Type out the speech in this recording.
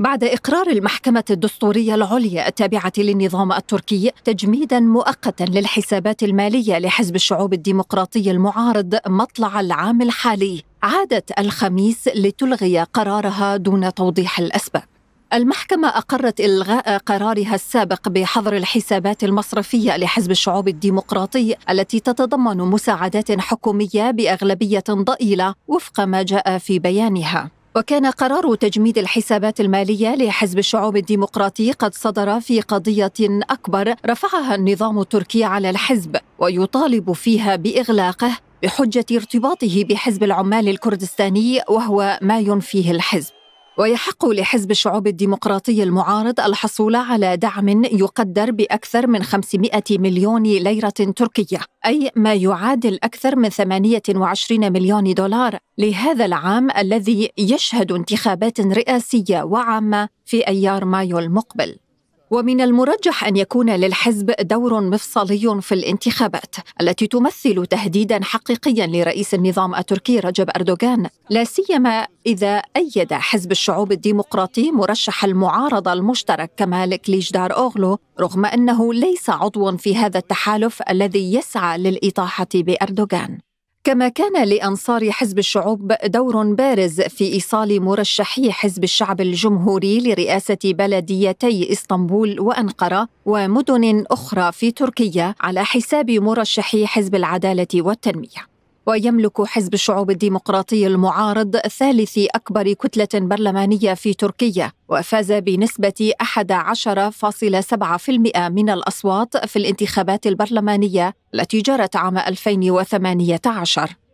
بعد إقرار المحكمة الدستورية العليا التابعة للنظام التركي تجميدا مؤقتا للحسابات المالية لحزب الشعوب الديمقراطي المعارض مطلع العام الحالي عادت الخميس لتلغي قرارها دون توضيح الأسباب المحكمة أقرت إلغاء قرارها السابق بحظر الحسابات المصرفية لحزب الشعوب الديمقراطي التي تتضمن مساعدات حكومية بأغلبية ضئيلة وفق ما جاء في بيانها. وكان قرار تجميد الحسابات المالية لحزب الشعوب الديمقراطي قد صدر في قضية أكبر رفعها النظام التركي على الحزب ويطالب فيها بإغلاقه بحجة ارتباطه بحزب العمال الكردستاني وهو ما ينفيه الحزب ويحق لحزب الشعوب الديمقراطي المعارض الحصول على دعم يقدر بأكثر من 500 مليون ليرة تركية أي ما يعادل أكثر من 28 مليون دولار لهذا العام الذي يشهد انتخابات رئاسية وعامة في أيار مايو المقبل ومن المرجح ان يكون للحزب دور مفصلي في الانتخابات التي تمثل تهديدا حقيقيا لرئيس النظام التركي رجب اردوغان لا سيما اذا ايد حزب الشعوب الديمقراطي مرشح المعارضه المشترك كمال كليجدار اوغلو رغم انه ليس عضوا في هذا التحالف الذي يسعى للاطاحه باردوغان كما كان لانصار حزب الشعوب دور بارز في ايصال مرشحي حزب الشعب الجمهوري لرئاسه بلديتي اسطنبول وانقره ومدن اخرى في تركيا على حساب مرشحي حزب العداله والتنميه ويملك حزب الشعوب الديمقراطي المعارض ثالث أكبر كتلة برلمانية في تركيا وفاز بنسبة 11.7% من الأصوات في الانتخابات البرلمانية التي جرت عام 2018